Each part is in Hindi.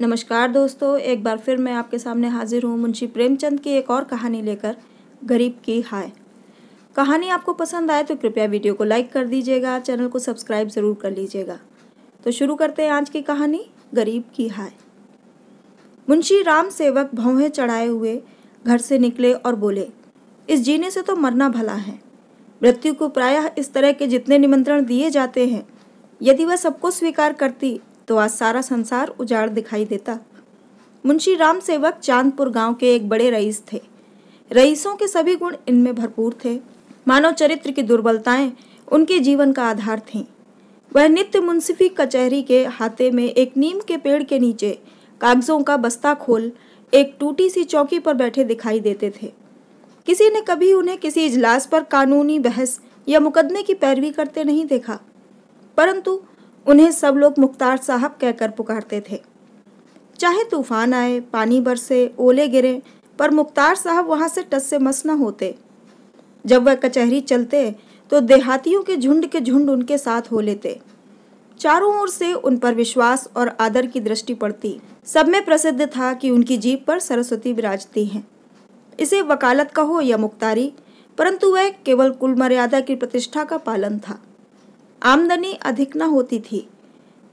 नमस्कार दोस्तों एक बार फिर मैं आपके सामने हाजिर हूँ मुंशी प्रेमचंद की एक और कहानी लेकर गरीब की हाय कहानी आपको पसंद आए तो कृपया वीडियो को लाइक कर दीजिएगा चैनल को सब्सक्राइब ज़रूर कर लीजिएगा तो शुरू करते हैं आज की कहानी गरीब की हाय मुंशी राम सेवक भौहे चढ़ाए हुए घर से निकले और बोले इस जीने से तो मरना भला है मृत्यु को प्रायः इस तरह के जितने निमंत्रण दिए जाते हैं यदि वह सबको स्वीकार करती तो आज सारा संसार उजाड़ दिखाई देता मुंशी राम सेवक चांदपुर गांव के एक बड़े रईस थे रईसों के सभी गुण इनमें भरपूर थे मानव चरित्र की दुर्बलताएं उनके जीवन का आधार थी वह नित्य मुंसिफी कचहरी के हाथे में एक नीम के पेड़ के नीचे कागजों का बस्ता खोल एक टूटी सी चौकी पर बैठे दिखाई देते थे किसी ने कभी उन्हें किसी इजलास पर कानूनी बहस या मुकदमे की पैरवी करते नहीं देखा परंतु उन्हें सब लोग मुख्तार साहब कहकर पुकारते थे चाहे तूफान आए पानी बरसे ओले गिरे पर मुख्तार साहब वहां से टस से मस न होते जब वह कचहरी चलते तो देहातियों के झुंड के झुंड उनके साथ हो लेते चारों ओर से उन पर विश्वास और आदर की दृष्टि पड़ती सब में प्रसिद्ध था कि उनकी जीप पर सरस्वती विराजती हैं इसे वकालत कहो या मुख्तारी परंतु वह केवल कुल मर्यादा की प्रतिष्ठा का पालन था आमदनी अधिक न होती थी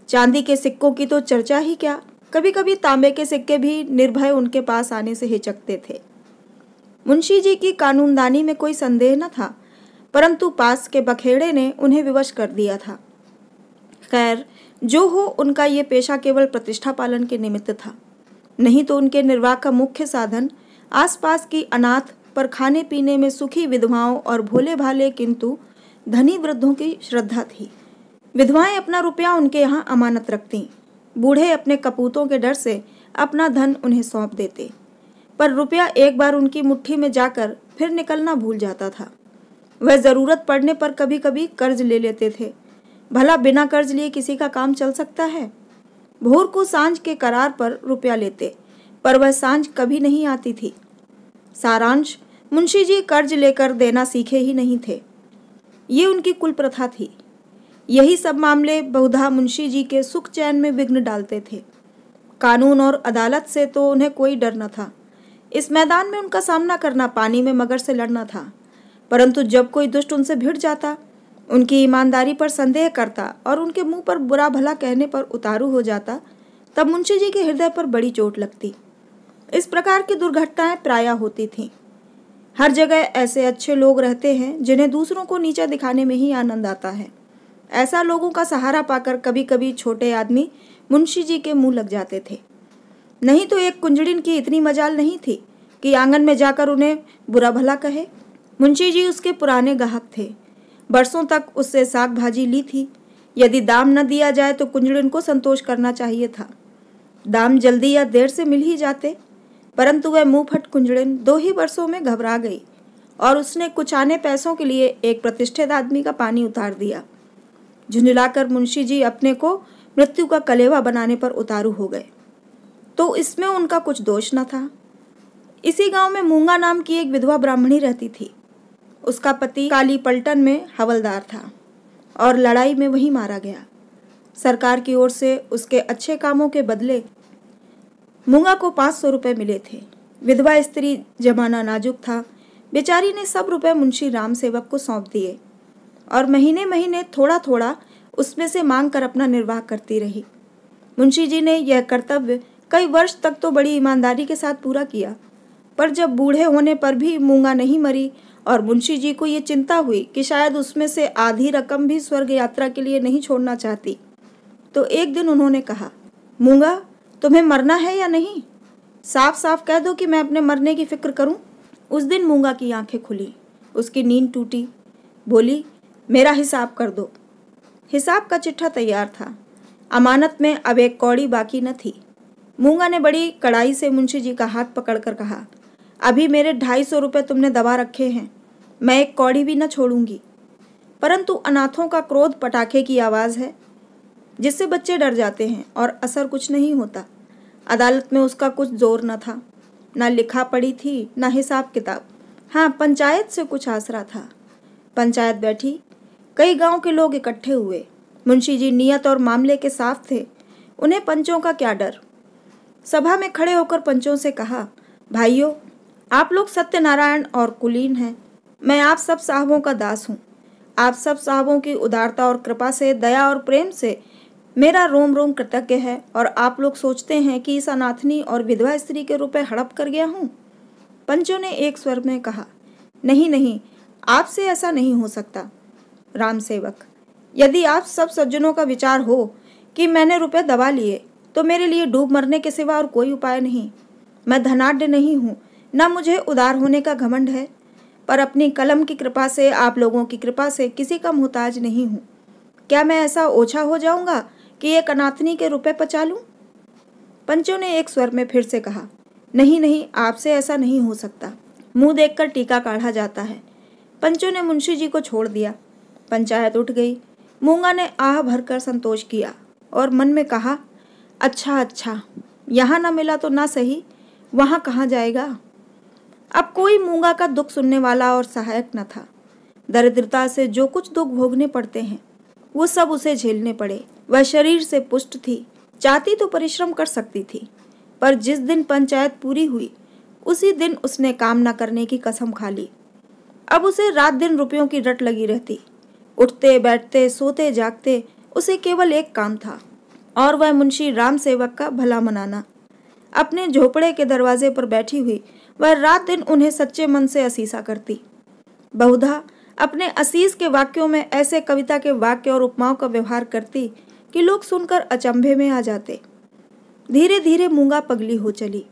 चांदी के सिक्कों की तो चर्चा ही क्या कभी कभी तांबे के सिक्के भी निर्भय उनके पास आने से हिचकते थे मुंशी जी की कानूनदानी में कोई संदेह न था परंतु पास के बखेड़े ने उन्हें विवश कर दिया था खैर जो हो उनका ये पेशा केवल प्रतिष्ठा पालन के निमित्त था नहीं तो उनके निर्वाह का मुख्य साधन आसपास की अनाथ पर खाने पीने में सुखी विधवाओं और भोले भाले किंतु धनी वृद्धों की श्रद्धा थी विधवाएं अपना रुपया उनके यहाँ अमानत रखती बूढ़े अपने कपूतों के डर से अपना धन उन्हें सौंप देते पर रुपया एक बार उनकी मुट्ठी में जाकर फिर निकलना भूल जाता था वह ज़रूरत पड़ने पर कभी कभी कर्ज ले लेते थे भला बिना कर्ज लिए किसी का काम चल सकता है भोर को सांझ के करार पर रुपया लेते पर वह सांझ कभी नहीं आती थी सारांश मुंशी जी कर्ज लेकर देना सीखे ही नहीं थे ये उनकी कुल प्रथा थी यही सब मामले बहुधा मुंशी जी के सुख चैन में विघ्न डालते थे कानून और अदालत से तो उन्हें कोई डर न था इस मैदान में उनका सामना करना पानी में मगर से लड़ना था परंतु जब कोई दुष्ट उनसे भिड़ जाता उनकी ईमानदारी पर संदेह करता और उनके मुंह पर बुरा भला कहने पर उतारू हो जाता तब मुंशी जी के हृदय पर बड़ी चोट लगती इस प्रकार की दुर्घटनाएं प्रायः होती थीं हर जगह ऐसे अच्छे लोग रहते हैं जिन्हें दूसरों को नीचा दिखाने में ही आनंद आता है ऐसा लोगों का सहारा पाकर कभी कभी छोटे आदमी मुंशी जी के मुंह लग जाते थे नहीं तो एक कुंजड़िन की इतनी मजाल नहीं थी कि आंगन में जाकर उन्हें बुरा भला कहे मुंशी जी उसके पुराने गाहक थे बरसों तक उससे साग भाजी ली थी यदि दाम न दिया जाए तो कुंजड़िन को संतोष करना चाहिए था दाम जल्दी या देर से मिल ही जाते परंतु वह मुंह फट कुंजड़िन दो ही वर्षों में घबरा गई और उसने कुछ आने पैसों के लिए एक प्रतिष्ठित आदमी का पानी उतार दिया झुंझुलाकर मुंशी जी अपने को मृत्यु का कलेवा बनाने पर उतारू हो गए तो इसमें उनका कुछ दोष न था इसी गांव में मूंगा नाम की एक विधवा ब्राह्मणी रहती थी उसका पति काली पलटन में हवलदार था और लड़ाई में वही मारा गया सरकार की ओर से उसके अच्छे कामों के बदले मूंगा को पाँच सौ रुपये मिले थे विधवा स्त्री जमाना नाजुक था बेचारी ने सब रुपए मुंशी राम सेवक को सौंप दिए और महीने महीने थोड़ा थोड़ा उसमें से मांग कर अपना निर्वाह करती रही मुंशी जी ने यह कर्तव्य कई वर्ष तक तो बड़ी ईमानदारी के साथ पूरा किया पर जब बूढ़े होने पर भी मूंगा नहीं मरी और मुंशी जी को ये चिंता हुई कि शायद उसमें से आधी रकम भी स्वर्ग यात्रा के लिए नहीं छोड़ना चाहती तो एक दिन उन्होंने कहा मूंगा तुम्हें मरना है या नहीं साफ साफ कह दो कि मैं अपने मरने की फिक्र करूं उस दिन मूंगा की आंखें खुली उसकी नींद टूटी बोली मेरा हिसाब कर दो हिसाब का चिट्ठा तैयार था अमानत में अब एक कौड़ी बाकी न थी मूंगा ने बड़ी कड़ाई से मुंशी जी का हाथ पकड़कर कहा अभी मेरे ढाई सौ रुपये तुमने दबा रखे हैं मैं एक कौड़ी भी न छोड़ूंगी परंतु अनाथों का क्रोध पटाखे की आवाज़ है जिससे बच्चे डर जाते हैं और असर कुछ नहीं होता अदालत में उसका कुछ जोर न था ना लिखा पड़ी थी ना हिसाब किताब हाँ पंचायत से कुछ आसरा था पंचायत बैठी कई गांव के लोग इकट्ठे हुए मुंशी जी नियत और मामले के साफ थे उन्हें पंचों का क्या डर सभा में खड़े होकर पंचों से कहा भाइयों आप लोग सत्यनारायण और कुलीन हैं मैं आप सब साहबों का दास हूँ आप सब साहबों की उदारता और कृपा से दया और प्रेम से मेरा रोम रोम कृतज्ञ है और आप लोग सोचते हैं कि इस अनाथनी और विधवा स्त्री के रूप में हड़प कर गया हूँ पंचों ने एक स्वर में कहा नहीं नहीं आपसे ऐसा नहीं हो सकता राम सेवक यदि आप सब सज्जनों का विचार हो कि मैंने रुपए दबा लिए तो मेरे लिए डूब मरने के सिवा और कोई उपाय नहीं मैं धनाढ़ नहीं हूँ न मुझे उदार होने का घमंड है पर अपनी कलम की कृपा से आप लोगों की कृपा से किसी का मोहताज नहीं हूँ क्या मैं ऐसा ओछा हो जाऊँगा कि एक अनाथनी के रुपए पचा लूं? पंचों ने एक स्वर में फिर से कहा नहीं नहीं आपसे ऐसा नहीं हो सकता मुंह देखकर टीका काढ़ा जाता है पंचों ने मुंशी जी को छोड़ दिया पंचायत उठ गई मूंगा ने आह भरकर संतोष किया और मन में कहा अच्छा अच्छा यहाँ ना मिला तो ना सही वहाँ कहाँ जाएगा अब कोई मूंगा का दुख सुनने वाला और सहायक न था दरिद्रता से जो कुछ दुख भोगने पड़ते हैं वो सब उसे झेलने पड़े वह शरीर से पुष्ट थी चाहती तो परिश्रम कर सकती थी पर जिस दिन पंचायत पूरी हुई उसी दिन उसने काम न करने की कसम खा ली अब उसे रात दिन रुपयों की रट लगी रहती उठते बैठते सोते जागते उसे केवल एक काम था और वह मुंशी राम सेवक का भला मनाना अपने झोपड़े के दरवाजे पर बैठी हुई वह रात दिन उन्हें सच्चे मन से असीसा करती बहुधा अपने असीस के वाक्यों में ऐसे कविता के वाक्य और उपमाओं का व्यवहार करती कि लोग सुनकर अचंभे में आ जाते धीरे धीरे मूंगा पगली हो चली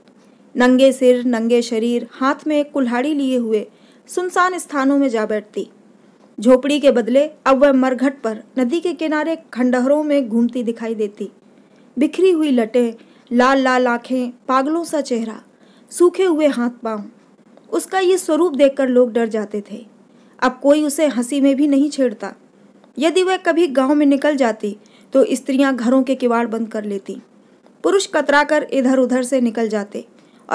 नंगे सिर नंगे शरीर हाथ में एक कुल्हाड़ी लिए हुए सुनसान स्थानों में जा बैठती झोपड़ी के बदले अब वह मरघट पर नदी के किनारे खंडहरों में घूमती दिखाई देती बिखरी हुई लटें लाल लाल आंखें पागलों सा चेहरा सूखे हुए हाथ पांव उसका ये स्वरूप देखकर लोग डर जाते थे अब कोई उसे हंसी में भी नहीं छेड़ता यदि वह कभी गांव में निकल जाती तो स्त्रियां घरों के किवाड़ बंद कर लेती पुरुष कतराकर इधर उधर से निकल जाते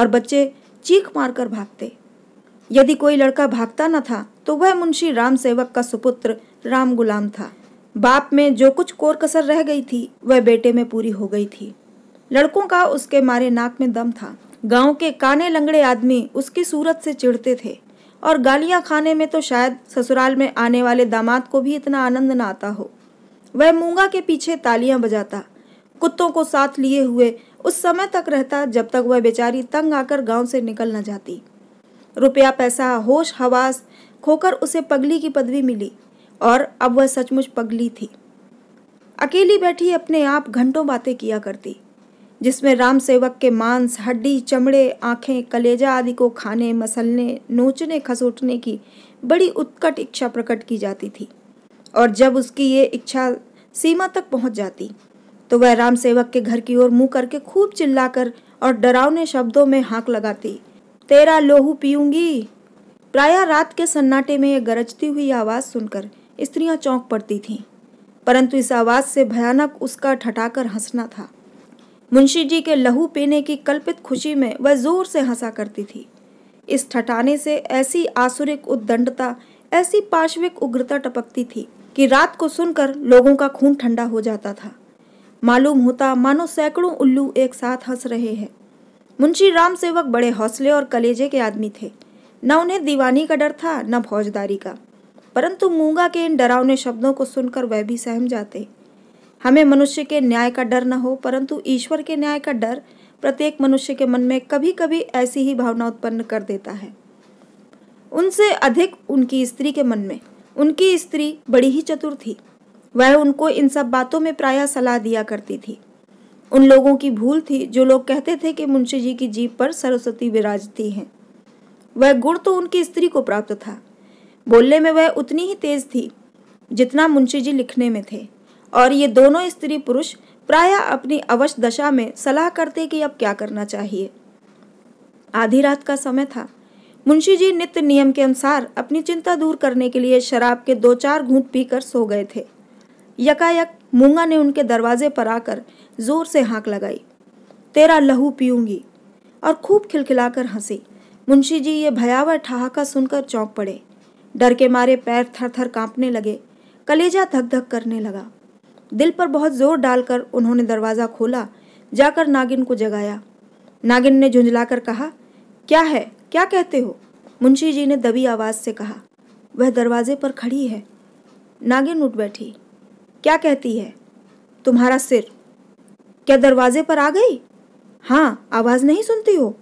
और बच्चे चीख मारकर भागते यदि कोई लड़का भागता न था तो वह मुंशी राम सेवक का सुपुत्र राम गुलाम था बाप में जो कुछ कोर कसर रह गई थी वह बेटे में पूरी हो गई थी लड़कों का उसके मारे नाक में दम था गांव के काने लंगड़े आदमी उसकी सूरत से चिढ़ते थे और गालियां खाने में तो शायद ससुराल में आने वाले दामाद को भी इतना आनंद न आता हो वह मूंगा के पीछे तालियां बजाता कुत्तों को साथ लिए हुए उस समय तक रहता जब तक वह बेचारी तंग आकर गांव से निकल न जाती रुपया पैसा होश हवास खोकर उसे पगली की पदवी मिली और अब वह सचमुच पगली थी अकेली बैठी अपने आप घंटों बातें किया करती जिसमें राम सेवक के मांस हड्डी चमड़े आंखें कलेजा आदि को खाने मसलने नोचने खसोटने की बड़ी उत्कट इच्छा प्रकट की जाती थी और जब उसकी ये इच्छा सीमा तक पहुंच जाती तो वह राम सेवक के घर की ओर मुंह करके खूब चिल्लाकर और डरावने शब्दों में हाँक लगाती तेरा लोहू पीऊंगी प्रायः रात के सन्नाटे में यह गरजती हुई आवाज़ सुनकर स्त्रियां चौंक पड़ती थीं परंतु इस आवाज़ से भयानक उसका ठटाकर हंसना था मुंशी जी के लहू पीने की कल्पित खुशी में वह जोर से हंसा करती थी इस ठटाने से ऐसी आसुरिक उद्दंडता ऐसी पार्श्विक उग्रता टपकती थी कि रात को सुनकर लोगों का खून ठंडा हो जाता था मालूम होता मानो सैकड़ों उल्लू एक साथ हंस रहे हैं मुंशी राम सेवक बड़े हौसले और कलेजे के आदमी थे न उन्हें दीवानी का डर था न फौजदारी का परंतु मूंगा के इन डरावने शब्दों को सुनकर वह भी सहम जाते हमें मनुष्य के न्याय का डर न हो परंतु ईश्वर के न्याय का डर प्रत्येक मनुष्य के मन में कभी कभी ऐसी ही भावना उत्पन्न कर देता है उनसे अधिक उनकी स्त्री के मन में उनकी स्त्री बड़ी ही चतुर थी वह उनको इन सब बातों में प्रायः सलाह दिया करती थी उन लोगों की भूल थी जो लोग कहते थे कि मुंशी जी की जीप पर सरस्वती विराजती हैं वह गुण तो उनकी स्त्री को प्राप्त था बोलने में वह उतनी ही तेज थी जितना मुंशी जी लिखने में थे और ये दोनों स्त्री पुरुष प्रायः अपनी अवश्य दशा में सलाह करते कि अब क्या करना चाहिए आधी रात का समय था मुंशी जी नित्य नियम के अनुसार अपनी चिंता दूर करने के लिए शराब के दो चार घूंट पीकर सो गए थे यकायक मूंगा ने उनके दरवाजे पर आकर जोर से हाँक लगाई तेरा लहू पीऊंगी और खूब खिलखिलाकर हंसी मुंशी जी ये भयावह ठहाका सुनकर चौंक पड़े डर के मारे पैर थर थर कांपने लगे कलेजा धक धक करने लगा दिल पर बहुत जोर डालकर उन्होंने दरवाज़ा खोला जाकर नागिन को जगाया नागिन ने झुंझलाकर कहा क्या है क्या कहते हो मुंशी जी ने दबी आवाज़ से कहा वह दरवाजे पर खड़ी है नागिन उठ बैठी क्या कहती है तुम्हारा सिर क्या दरवाजे पर आ गई हाँ आवाज़ नहीं सुनती हो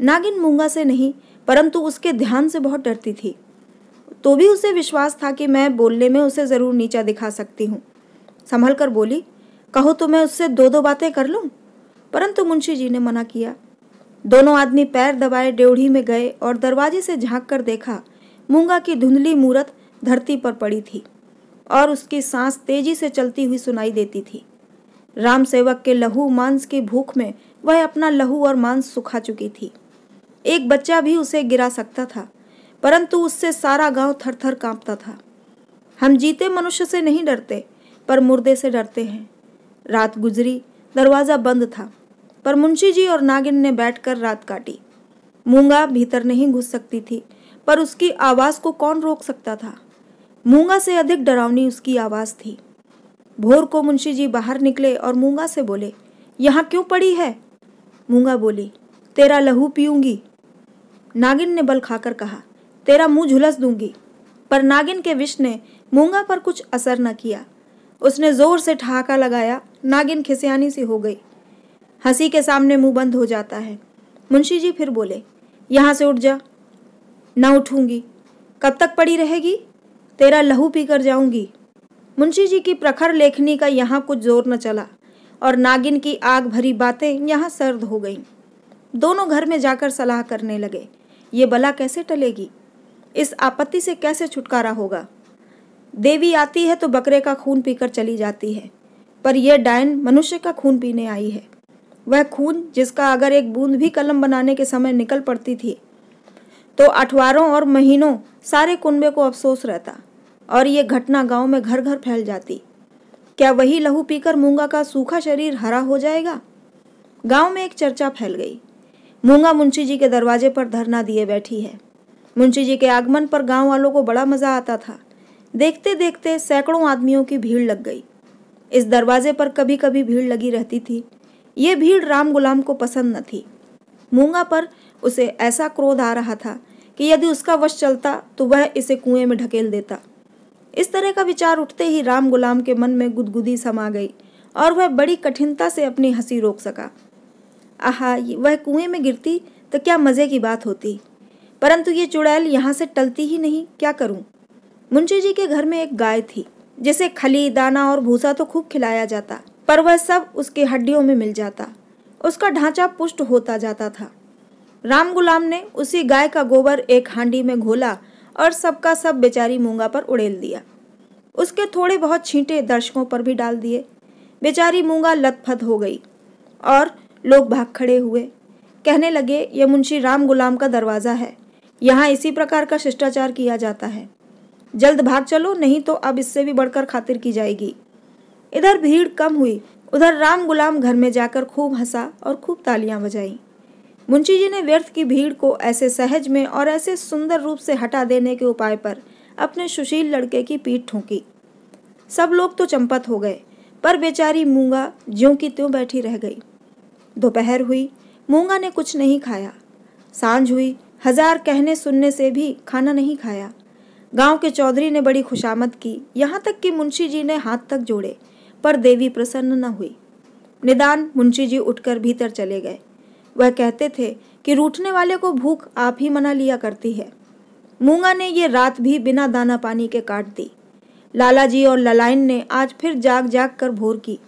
नागिन मूंगा से नहीं परंतु उसके ध्यान से बहुत डरती थी तो भी उसे विश्वास था कि मैं बोलने में उसे ज़रूर नीचा दिखा सकती हूँ संभल कर बोली कहो तो मैं उससे दो दो बातें कर लूँ परंतु मुंशी जी ने मना किया दोनों आदमी पैर दबाए ड्योढ़ी में गए और दरवाजे से झांक कर देखा मूंगा की धुंधली मूरत धरती पर पड़ी थी और उसकी सांस तेजी से चलती हुई सुनाई देती थी राम सेवक के लहू मांस की भूख में वह अपना लहू और मांस सुखा चुकी थी एक बच्चा भी उसे गिरा सकता था परंतु उससे सारा गांव थर थर कांपता था हम जीते मनुष्य से नहीं डरते पर मुर्दे से डरते हैं रात गुजरी दरवाज़ा बंद था पर मुंशी जी और नागिन ने बैठकर रात काटी मूंगा भीतर नहीं घुस सकती थी पर उसकी आवाज को कौन रोक सकता था मूंगा से अधिक डरावनी उसकी आवाज थी भोर को मुंशी जी बाहर निकले और मूंगा से बोले यहाँ क्यों पड़ी है मूंगा बोली तेरा लहू पीऊंगी नागिन ने बल खाकर कहा तेरा मुंह झुलस दूंगी पर नागिन के विष ने मूंगा पर कुछ असर न किया उसने जोर से ठहाका लगाया नागिन खिसियानी सी हो गई हंसी के सामने मुंह बंद हो जाता है मुंशी जी फिर बोले यहाँ से उठ जा ना उठूंगी कब तक पड़ी रहेगी तेरा लहू पी कर जाऊंगी मुंशी जी की प्रखर लेखनी का यहाँ कुछ जोर न चला और नागिन की आग भरी बातें यहाँ सर्द हो गईं दोनों घर में जाकर सलाह करने लगे ये बला कैसे टलेगी इस आपत्ति से कैसे छुटकारा होगा देवी आती है तो बकरे का खून पीकर चली जाती है पर यह डायन मनुष्य का खून पीने आई है वह खून जिसका अगर एक बूंद भी कलम बनाने के समय निकल पड़ती थी तो अठवारों और महीनों सारे कुंबे को अफसोस रहता और ये घटना गांव में घर घर फैल जाती क्या वही लहू पीकर मूंगा का सूखा शरीर हरा हो जाएगा गांव में एक चर्चा फैल गई मूंगा मुंशी जी के दरवाजे पर धरना दिए बैठी है मुंशी जी के आगमन पर गांव वालों को बड़ा मज़ा आता था देखते देखते सैकड़ों आदमियों की भीड़ लग गई इस दरवाजे पर कभी कभी भीड़ लगी रहती थी ये भीड़ राम गुलाम को पसंद न थी मूंगा पर उसे ऐसा क्रोध आ रहा था कि यदि उसका वश चलता तो वह इसे कुएं में ढकेल देता इस तरह का विचार उठते ही राम गुलाम के मन में गुदगुदी समा गई और वह बड़ी कठिनता से अपनी हंसी रोक सका आहा वह कुएं में गिरती तो क्या मज़े की बात होती परंतु ये चुड़ैल यहाँ से टलती ही नहीं क्या करूँ मुंशी जी के घर में एक गाय थी जिसे खली दाना और भूसा तो खूब खिलाया जाता पर वह सब उसकी हड्डियों में मिल जाता उसका ढांचा पुष्ट होता जाता था राम गुलाम ने उसी गाय का गोबर एक हांडी में घोला और सबका सब बेचारी मूंगा पर उड़ेल दिया उसके थोड़े बहुत छींटे दर्शकों पर भी डाल दिए बेचारी मूंगा लतफत हो गई और लोग भाग खड़े हुए कहने लगे यह मुंशी राम गुलाम का दरवाज़ा है यहाँ इसी प्रकार का शिष्टाचार किया जाता है जल्द भाग चलो नहीं तो अब इससे भी बढ़कर खातिर की जाएगी इधर भीड़ कम हुई उधर राम गुलाम घर में जाकर खूब हंसा और खूब तालियां बजाई मुंशी जी ने व्यर्थ की भीड़ को ऐसे सहज में और ऐसे सुंदर रूप से हटा देने के उपाय पर अपने सुशील लड़के की पीठ ठोंकी सब लोग तो चंपत हो गए पर बेचारी मूंगा ज्यों की त्यों बैठी रह गई दोपहर हुई मूंगा ने कुछ नहीं खाया सांझ हुई हजार कहने सुनने से भी खाना नहीं खाया गांव के चौधरी ने बड़ी खुशामद की यहाँ तक कि मुंशी जी ने हाथ तक जोड़े पर देवी प्रसन्न न हुई निदान मुंशी जी उठकर भीतर चले गए वह कहते थे कि रूठने वाले को भूख आप ही मना लिया करती है मूंगा ने ये रात भी बिना दाना पानी के काट दी लाला जी और ललाइन ने आज फिर जाग जाग कर भोर की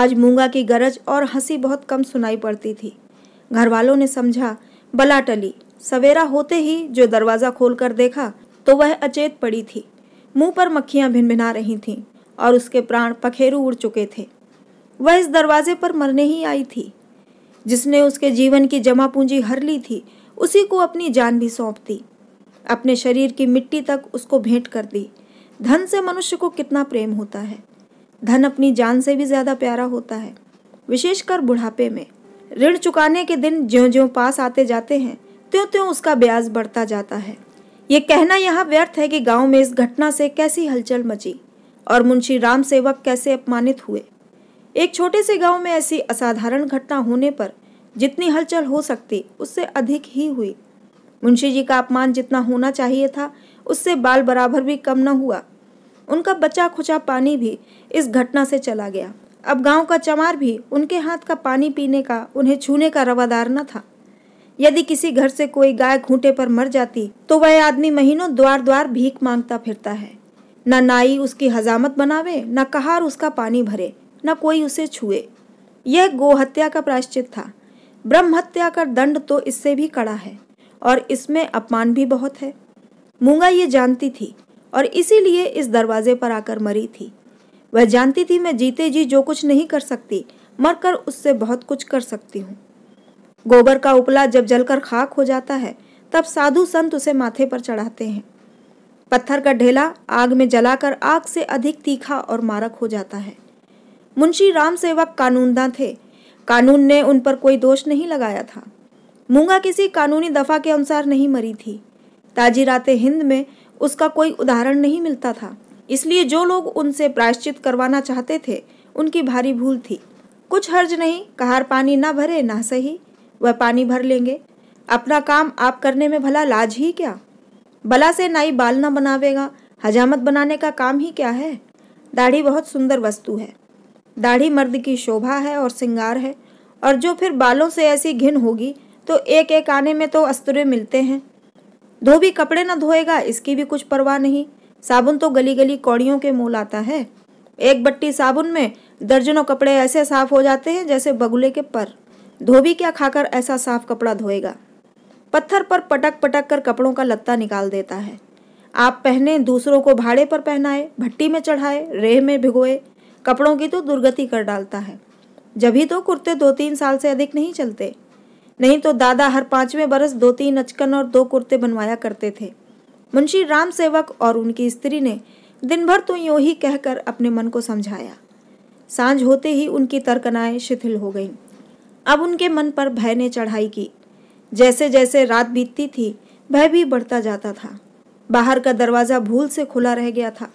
आज मूंगा की गरज और हंसी बहुत कम सुनाई पड़ती थी घर वालों ने समझा बला टली सवेरा होते ही जो दरवाज़ा खोलकर देखा तो वह अचेत पड़ी थी मुंह पर मक्खियां भिनभिना रही थीं और उसके प्राण पखेरु उड़ चुके थे वह इस दरवाजे पर मरने ही आई थी जिसने उसके जीवन की जमा पूंजी हर ली थी उसी को अपनी जान भी सौंप दी अपने शरीर की मिट्टी तक उसको भेंट कर दी धन से मनुष्य को कितना प्रेम होता है धन अपनी जान से भी ज़्यादा प्यारा होता है विशेषकर बुढ़ापे में ऋण चुकाने के दिन ज्यो ज्यो पास आते जाते हैं त्यों त्यों उसका ब्याज बढ़ता जाता है ये कहना यहाँ व्यर्थ है कि गांव में इस घटना से कैसी हलचल मची और मुंशी राम सेवक कैसे अपमानित हुए एक छोटे से गांव में ऐसी असाधारण घटना होने पर जितनी हलचल हो सकती उससे अधिक ही हुई मुंशी जी का अपमान जितना होना चाहिए था उससे बाल बराबर भी कम न हुआ उनका बचा खुचा पानी भी इस घटना से चला गया अब गांव का चमार भी उनके हाथ का पानी पीने का उन्हें छूने का रवादार न था यदि किसी घर से कोई गाय घूटे पर मर जाती तो वह आदमी महीनों द्वार द्वार भीख मांगता फिरता है न नाई उसकी हजामत बनावे न कहार उसका पानी भरे न कोई उसे छुए यह गोहत्या का प्रायश्चित था ब्रह्म हत्या का दंड तो इससे भी कड़ा है और इसमें अपमान भी बहुत है मूंगा ये जानती थी और इसीलिए इस दरवाजे पर आकर मरी थी वह जानती थी मैं जीते जी जो कुछ नहीं कर सकती मर कर उससे बहुत कुछ कर सकती हूँ गोबर का उपला जब जलकर खाक हो जाता है तब साधु संत उसे माथे पर चढ़ाते हैं पत्थर का ढेला आग में जलाकर आग से अधिक तीखा और मारक हो जाता है मुंशी राम सेवक कानूनदा थे कानून ने उन पर कोई दोष नहीं लगाया था मूंगा किसी कानूनी दफा के अनुसार नहीं मरी थी ताजीरात हिंद में उसका कोई उदाहरण नहीं मिलता था इसलिए जो लोग उनसे प्रायश्चित करवाना चाहते थे उनकी भारी भूल थी कुछ हर्ज नहीं कहार पानी ना भरे ना सही वह पानी भर लेंगे अपना काम आप करने में भला लाज ही क्या भला से नाई बाल ना बनावेगा हजामत बनाने का काम ही क्या है दाढ़ी बहुत सुंदर वस्तु है दाढ़ी मर्द की शोभा है और सिंगार है और जो फिर बालों से ऐसी घिन होगी तो एक एक आने में तो अस्तुरे मिलते हैं धोबी कपड़े ना धोएगा इसकी भी कुछ परवाह नहीं साबुन तो गली गली कौड़ियों के मोल आता है एक बट्टी साबुन में दर्जनों कपड़े ऐसे साफ हो जाते हैं जैसे बगुले के पर धोबी क्या खाकर ऐसा साफ कपड़ा धोएगा पत्थर पर पटक पटक कर कपड़ों का लत्ता निकाल देता है आप पहने दूसरों को भाड़े पर पहनाए भट्टी में चढ़ाए रेह में भिगोए कपड़ों की तो दुर्गति कर डालता है जब ही तो कुर्ते दो तीन साल से अधिक नहीं चलते नहीं तो दादा हर पांचवें बरस दो तीन अचकन और दो कुर्ते बनवाया करते थे मुंशी राम सेवक और उनकी स्त्री ने दिन भर तो यूं ही कहकर अपने मन को समझाया सांझ होते ही उनकी तरकनाएं शिथिल हो गईं अब उनके मन पर भय ने चढ़ाई की जैसे जैसे रात बीतती थी भय भी बढ़ता जाता था बाहर का दरवाज़ा भूल से खुला रह गया था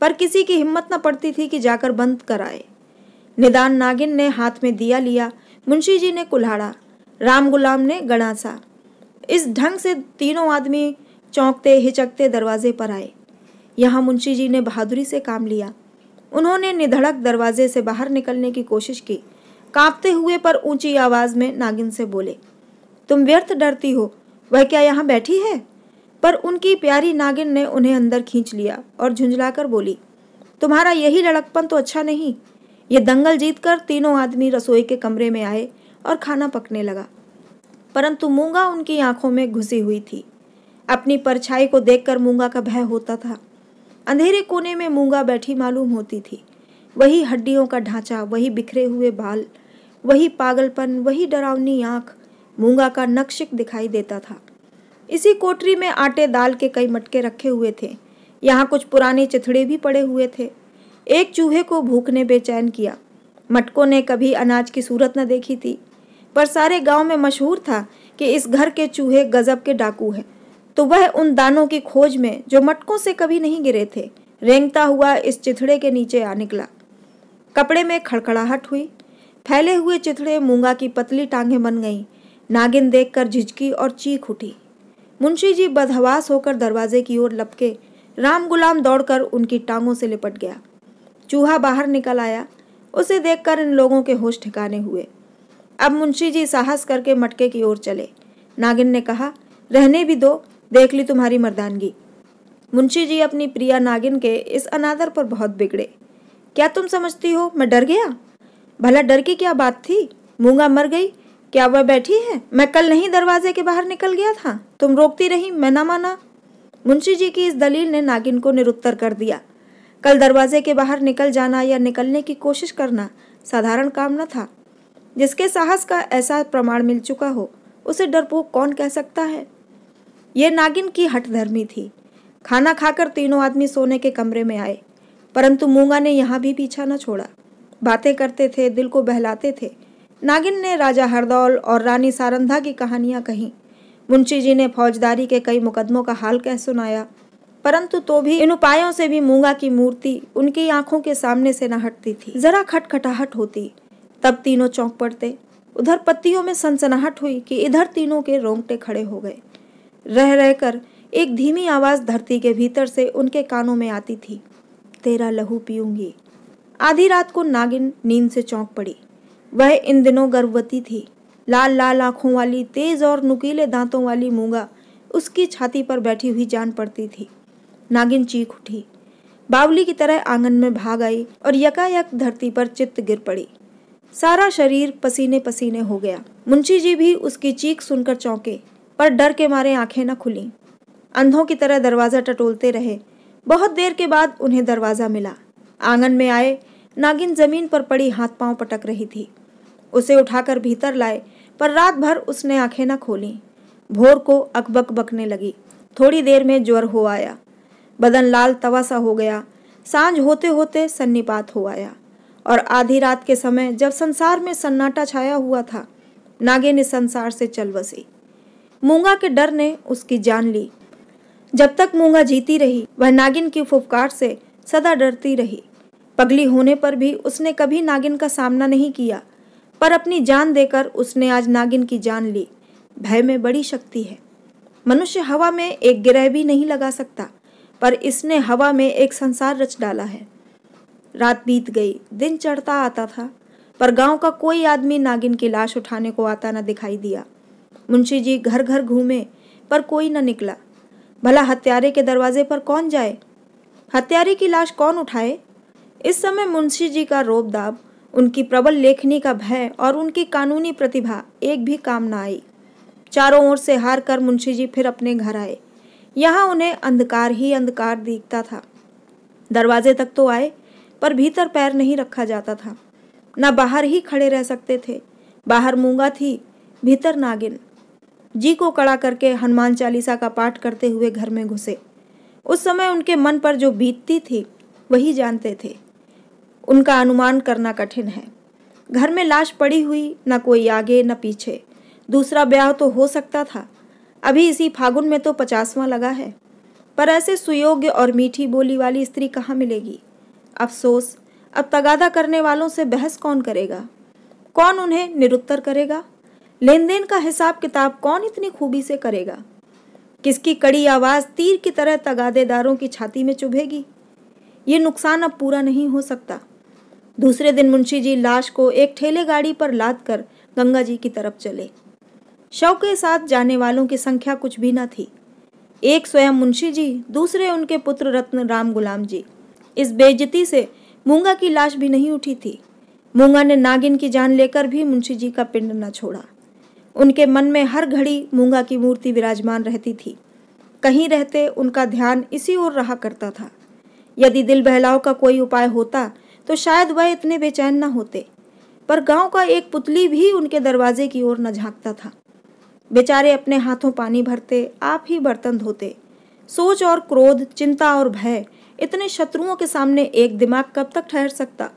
पर किसी की हिम्मत न पड़ती थी कि जाकर बंद कराए निदान नागिन ने हाथ में दिया लिया मुंशी जी ने कुल्हाड़ा राम गुलाम ने गणासा इस ढंग से तीनों आदमी चौंकते हिचकते दरवाजे पर आए यहाँ मुंशी जी ने बहादुरी से काम लिया उन्होंने निधड़क दरवाजे से बाहर निकलने की कोशिश की कांपते हुए पर ऊंची आवाज में नागिन से बोले तुम व्यर्थ डरती हो वह क्या यहाँ बैठी है पर उनकी प्यारी नागिन ने उन्हें अंदर खींच लिया और झुंझलाकर बोली तुम्हारा यही लड़कपन तो अच्छा नहीं ये दंगल जीतकर तीनों आदमी रसोई के कमरे में आए और खाना पकने लगा परंतु मूंगा उनकी आंखों में घुसी हुई थी अपनी परछाई को देखकर मूंगा का भय होता था अंधेरे कोने में मूंगा बैठी मालूम होती थी वही हड्डियों का ढांचा वही बिखरे हुए बाल वही पागलपन वही डरावनी आंख मूंगा का नक्शिक दिखाई देता था इसी कोठरी में आटे दाल के कई मटके रखे हुए थे यहाँ कुछ पुराने चिथड़े भी पड़े हुए थे एक चूहे को भूख ने बेचैन किया मटकों ने कभी अनाज की सूरत न देखी थी पर सारे गांव में मशहूर था कि इस घर के चूहे गजब के डाकू हैं तो वह उन दानों की खोज में जो मटकों से कभी नहीं गिरे थे रेंगता हुआ इस चिथड़े के नीचे आ निकला कपड़े में खड़खड़ाहट हुई फैले हुए चिथड़े मूंगा की पतली टांगें बन गईं नागिन देखकर झिझकी और चीख उठी मुंशी जी बदहवास होकर दरवाजे की ओर लपके राम गुलाम दौड़कर उनकी टांगों से लिपट गया चूहा बाहर निकल आया उसे देखकर इन लोगों के होश ठिकाने हुए अब मुंशी जी साहस करके मटके की ओर चले नागिन ने कहा रहने भी दो देख ली तुम्हारी मर्दानगी मुंशी जी अपनी प्रिया नागिन के इस अनादर पर बहुत बिगड़े क्या तुम समझती हो मैं डर गया भला डर की क्या बात थी मूंगा मर गई क्या वह बैठी है मैं कल नहीं दरवाजे के बाहर निकल गया था तुम रोकती रही मैं ना माना मुंशी जी की इस दलील ने नागिन को निरुत्तर कर दिया कल दरवाजे के बाहर निकल जाना या निकलने की कोशिश करना साधारण काम न था जिसके साहस का ऐसा प्रमाण मिल चुका हो उसे डरपोक कौन कह सकता है यह नागिन की हठधर्मी थी खाना खाकर तीनों आदमी सोने के कमरे में आए परंतु मूंगा ने यहाँ भी पीछा न छोड़ा बातें करते थे दिल को बहलाते थे नागिन ने राजा हरदौल और रानी सारंधा की कहानियां कही मुंशी जी ने फौजदारी के कई मुकदमों का हाल कह सुनाया परंतु तो भी इन उपायों से भी मूंगा की मूर्ति उनकी आंखों के सामने से न हटती थी जरा खटखटाहट होती तब तीनों चौंक पड़ते उधर पत्तियों में सनसनाहट हुई कि इधर तीनों के रोंगटे खड़े हो गए रह रहकर एक धीमी आवाज धरती के भीतर से उनके कानों में आती थी तेरा लहू पीऊंगी आधी रात को नागिन नींद से चौंक पड़ी वह इन दिनों गर्भवती थी लाल लाल आंखों वाली तेज और नुकीले दांतों वाली मूंगा उसकी छाती पर बैठी हुई जान पड़ती थी नागिन चीख उठी बावली की तरह आंगन में भाग आई और यकायक धरती पर चित्त गिर पड़ी सारा शरीर पसीने पसीने हो गया मुंशी जी भी उसकी चीख सुनकर चौंके पर डर के मारे आंखें न खुली अंधों की तरह दरवाज़ा टटोलते रहे बहुत देर के बाद उन्हें दरवाज़ा मिला आंगन में आए नागिन जमीन पर पड़ी हाथ पांव पटक रही थी उसे उठाकर भीतर लाए पर रात भर उसने आंखें न खोली भोर को अकबक बकने लगी थोड़ी देर में ज्वर हो आया बदन लाल तवा सा हो गया सांझ होते होते सन्निपात हो आया और आधी रात के समय जब संसार में सन्नाटा छाया हुआ था नागिन इस संसार से चल बसी मूंगा के डर ने उसकी जान ली जब तक मूंगा जीती रही वह नागिन की फुफकार से सदा डरती रही पगली होने पर भी उसने कभी नागिन का सामना नहीं किया पर अपनी जान देकर उसने आज नागिन की जान ली भय में बड़ी शक्ति है मनुष्य हवा में एक गिरह भी नहीं लगा सकता पर इसने हवा में एक संसार रच डाला है रात बीत गई दिन चढ़ता आता था पर गांव का कोई आदमी नागिन की लाश उठाने को आता न दिखाई दिया मुंशी जी घर घर घूमे पर कोई न निकला भला हत्यारे के दरवाजे पर कौन जाए हत्यारे की लाश कौन उठाए इस समय मुंशी जी का रोब दाब उनकी प्रबल लेखनी का भय और उनकी कानूनी प्रतिभा एक भी काम न आई चारों ओर से हार कर मुंशी जी फिर अपने घर आए यहाँ उन्हें अंधकार ही अंधकार दिखता था दरवाजे तक तो आए पर भीतर पैर नहीं रखा जाता था न बाहर ही खड़े रह सकते थे बाहर मूंगा थी भीतर नागिन जी को कड़ा करके हनुमान चालीसा का पाठ करते हुए घर में घुसे उस समय उनके मन पर जो बीतती थी वही जानते थे उनका अनुमान करना कठिन है घर में लाश पड़ी हुई न कोई आगे न पीछे दूसरा ब्याह तो हो सकता था अभी इसी फागुन में तो पचासवां लगा है पर ऐसे सुयोग्य और मीठी बोली वाली स्त्री कहाँ मिलेगी अफसोस अब तगादा करने वालों से बहस कौन करेगा कौन उन्हें निरुत्तर करेगा लेन देन का हिसाब किताब कौन इतनी खूबी से करेगा किसकी कड़ी आवाज़ तीर की तरह तगादेदारों की छाती में चुभेगी ये नुकसान अब पूरा नहीं हो सकता दूसरे दिन मुंशी जी लाश को एक ठेले गाड़ी पर लाद कर गंगा जी की तरफ चले शव के साथ जाने वालों की संख्या कुछ भी न थी एक स्वयं मुंशी जी दूसरे उनके पुत्र रत्न राम गुलाम जी इस बेजती से मूंगा की लाश भी नहीं उठी थी मूंगा ने नागिन की जान लेकर भी मुंशी जी का पिंड न छोड़ा उनके मन में हर घड़ी मूंगा की मूर्ति विराजमान रहती थी कहीं रहते उनका ध्यान इसी ओर रहा करता था यदि दिल बहलाव का कोई उपाय होता तो शायद वह इतने बेचैन न होते पर गांव का एक पुतली भी उनके दरवाजे की ओर न झांकता था बेचारे अपने हाथों पानी भरते आप ही बर्तन धोते सोच और क्रोध चिंता और भय इतने शत्रुओं के सामने एक दिमाग कब तक ठहर सकता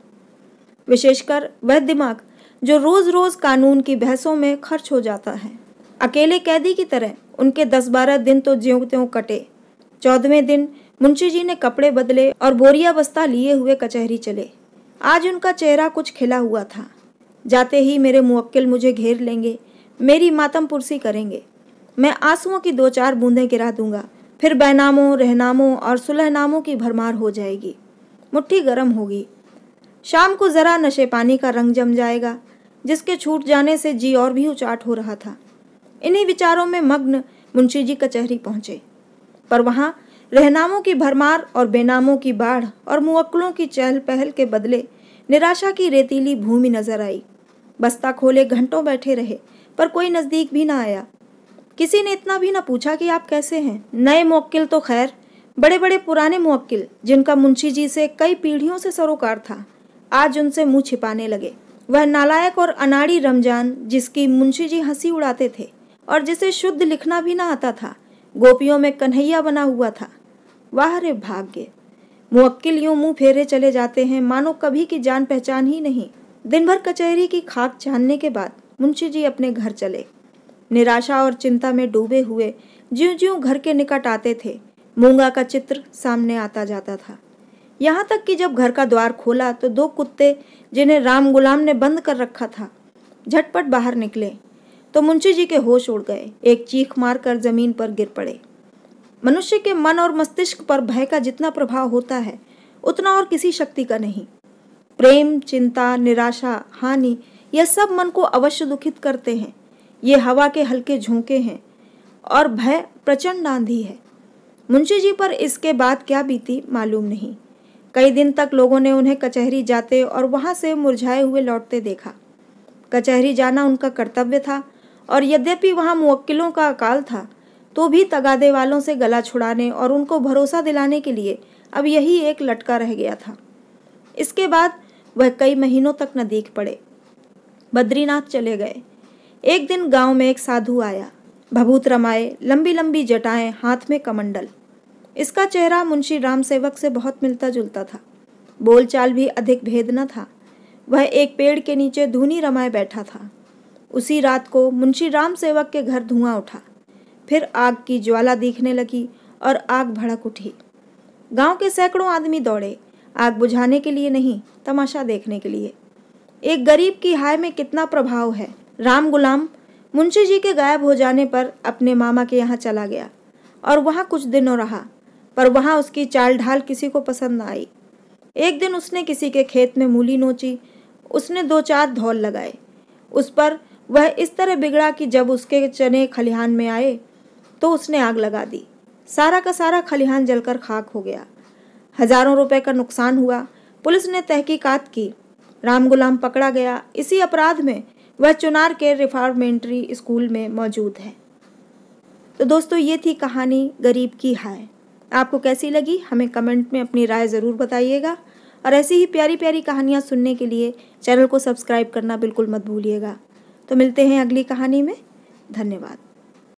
विशेषकर वह दिमाग जो रोज रोज कानून की बहसों में खर्च हो जाता है अकेले कैदी की तरह उनके दस बारह दिन तो ज्यों त्यों कटे चौदहवें दिन मुंशी जी ने कपड़े बदले और बोरिया बस्ता लिए हुए कचहरी चले आज उनका चेहरा कुछ खिला हुआ था जाते ही मेरे मुक्किल मुझे घेर लेंगे मेरी मातम पुरसी करेंगे मैं आंसुओं की दो चार बूंदें गिरा दूंगा फिर बैनामों रहनामों और सुलहनामों की भरमार हो जाएगी मुट्ठी गर्म होगी शाम को ज़रा नशे पानी का रंग जम जाएगा जिसके छूट जाने से जी और भी उचाट हो रहा था इन्हीं विचारों में मग्न मुंशी जी कचहरी पहुंचे पर वहाँ रहनामों की भरमार और बेनामों की बाढ़ और मुवक्लों की चहल पहल के बदले निराशा की रेतीली भूमि नजर आई बस्ता खोले घंटों बैठे रहे पर कोई नज़दीक भी ना आया किसी ने इतना भी ना पूछा कि आप कैसे हैं नए मुक्किल तो खैर बड़े बड़े पुराने मुक्किल जिनका मुंशी जी से कई पीढ़ियों से सरोकार था आज उनसे मुंह छिपाने लगे वह नालायक और अनाड़ी रमजान जिसकी मुंशी जी हंसी उड़ाते थे और जिसे शुद्ध लिखना भी ना आता था गोपियों में कन्हैया बना हुआ था वाह रे भाग्य मुक्किल यूं मुंह फेरे चले जाते हैं मानो कभी की जान पहचान ही नहीं दिन भर कचहरी की खाक छानने के बाद मुंशी जी अपने घर चले निराशा और चिंता में डूबे हुए ज्यों ज्यों घर के निकट आते थे मूंगा का चित्र सामने आता जाता था यहाँ तक कि जब घर का द्वार खोला तो दो कुत्ते जिन्हें राम गुलाम ने बंद कर रखा था झटपट बाहर निकले तो मुंशी जी के होश उड़ गए एक चीख मारकर जमीन पर गिर पड़े मनुष्य के मन और मस्तिष्क पर भय का जितना प्रभाव होता है उतना और किसी शक्ति का नहीं प्रेम चिंता निराशा हानि यह सब मन को अवश्य दुखित करते हैं ये हवा के हल्के झोंके हैं और भय प्रचंड आंधी है मुंशी जी पर इसके बाद क्या बीती मालूम नहीं कई दिन तक लोगों ने उन्हें कचहरी जाते और वहां से मुरझाए हुए लौटते देखा कचहरी जाना उनका कर्तव्य था और यद्यपि वहां मुवक्किलों का अकाल था तो भी तगादे वालों से गला छुड़ाने और उनको भरोसा दिलाने के लिए अब यही एक लटका रह गया था इसके बाद वह कई महीनों तक न देख पड़े बद्रीनाथ चले गए एक दिन गांव में एक साधु आया भभूत रमाए लंबी लंबी जटाएं हाथ में कमंडल इसका चेहरा मुंशी राम सेवक से बहुत मिलता जुलता था बोलचाल भी अधिक भेद न था वह एक पेड़ के नीचे धूनी रमाए बैठा था उसी रात को मुंशी राम सेवक के घर धुआं उठा फिर आग की ज्वाला दिखने लगी और आग भड़क उठी गांव के सैकड़ों आदमी दौड़े आग बुझाने के लिए नहीं तमाशा देखने के लिए एक गरीब की हाय में कितना प्रभाव है राम गुलाम मुंशी जी के गायब हो जाने पर अपने मामा के यहाँ चला गया और वहाँ कुछ दिनों रहा पर वहाँ उसकी चाल ढाल किसी को पसंद न आई एक दिन उसने किसी के खेत में मूली नोची उसने दो चार धौल लगाए उस पर वह इस तरह बिगड़ा कि जब उसके चने खलिहान में आए तो उसने आग लगा दी सारा का सारा खलिहान जलकर खाक हो गया हजारों रुपए का नुकसान हुआ पुलिस ने तहकीकात की राम गुलाम पकड़ा गया इसी अपराध में वह चुनार के रिफॉर्मेंट्री स्कूल में मौजूद है तो दोस्तों ये थी कहानी गरीब की हाय आपको कैसी लगी हमें कमेंट में अपनी राय ज़रूर बताइएगा और ऐसी ही प्यारी प्यारी कहानियाँ सुनने के लिए चैनल को सब्सक्राइब करना बिल्कुल मत भूलिएगा तो मिलते हैं अगली कहानी में धन्यवाद